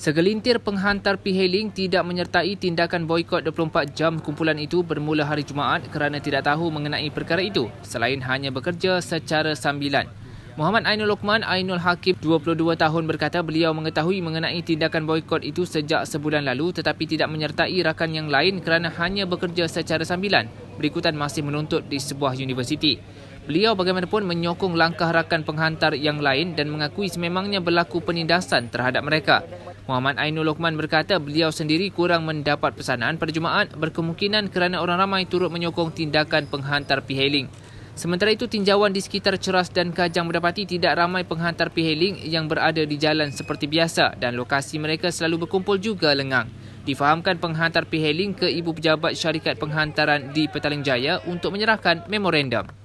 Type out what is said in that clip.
Segelintir penghantar pihaling tidak menyertai tindakan boykot 24 jam kumpulan itu bermula hari Jumaat kerana tidak tahu mengenai perkara itu selain hanya bekerja secara sambilan. Muhammad Ainul Lokman Ainul Hakim 22 tahun berkata beliau mengetahui mengenai tindakan boykot itu sejak sebulan lalu tetapi tidak menyertai rakan yang lain kerana hanya bekerja secara sambilan. Berikutan masih menuntut di sebuah universiti. Beliau bagaimanapun menyokong langkah rakan penghantar yang lain dan mengakui sememangnya berlaku penindasan terhadap mereka. Muhammad Ainul Lokman berkata beliau sendiri kurang mendapat pesanan pada Jumaat berkemungkinan kerana orang ramai turut menyokong tindakan penghantar pihailing. Sementara itu tinjauan di sekitar Ceras dan Kajang mendapati tidak ramai penghantar pihailing yang berada di jalan seperti biasa dan lokasi mereka selalu berkumpul juga lengang. Difahamkan penghantar pihailing ke ibu pejabat syarikat penghantaran di Petaling Jaya untuk menyerahkan memorandum.